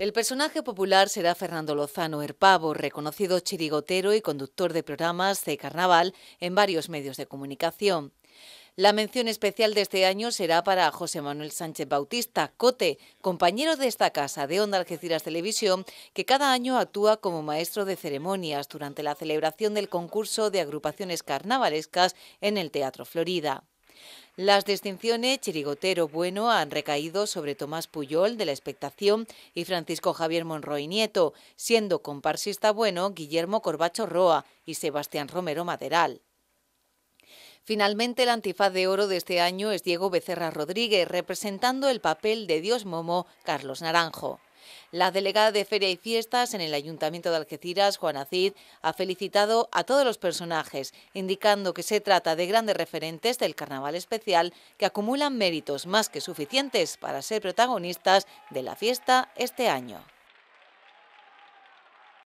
El personaje popular será Fernando Lozano Herpavo, reconocido chirigotero y conductor de programas de carnaval en varios medios de comunicación. La mención especial de este año será para José Manuel Sánchez Bautista, Cote, compañero de esta casa de Onda Algeciras Televisión, que cada año actúa como maestro de ceremonias durante la celebración del concurso de agrupaciones carnavalescas en el Teatro Florida. Las distinciones Chirigotero-Bueno han recaído sobre Tomás Puyol de la Expectación y Francisco Javier Monroy Nieto, siendo comparsista bueno Guillermo Corbacho Roa y Sebastián Romero Maderal. Finalmente, el antifaz de oro de este año es Diego Becerra Rodríguez, representando el papel de Dios Momo Carlos Naranjo. La delegada de Feria y Fiestas en el Ayuntamiento de Algeciras, Juana Cid, ha felicitado a todos los personajes, indicando que se trata de grandes referentes del Carnaval Especial que acumulan méritos más que suficientes para ser protagonistas de la fiesta este año.